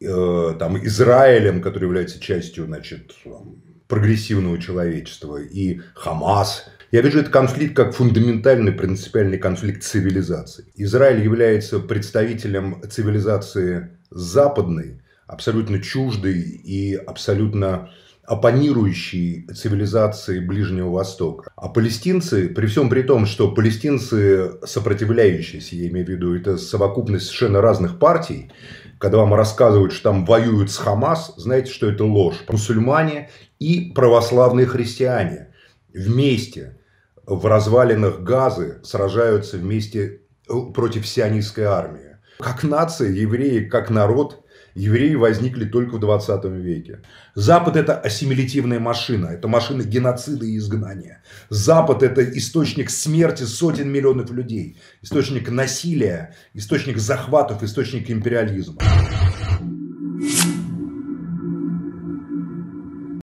Э, там, Израилем, который является частью значит, прогрессивного человечества, и Хамас. Я вижу этот конфликт как фундаментальный, принципиальный конфликт цивилизаций. Израиль является представителем цивилизации западной, абсолютно чуждой и абсолютно оппонирующей цивилизации Ближнего Востока. А палестинцы, при всем при том, что палестинцы сопротивляющиеся, я имею в виду, это совокупность совершенно разных партий, когда вам рассказывают, что там воюют с Хамас, знаете, что это ложь. Мусульмане и православные христиане вместе в развалинах Газы сражаются вместе э, против сионистской армии. Как нация, евреи, как народ – евреи возникли только в 20 веке. Запад – это ассимилятивная машина, это машина геноцида и изгнания. Запад – это источник смерти сотен миллионов людей, источник насилия, источник захватов, источник империализма.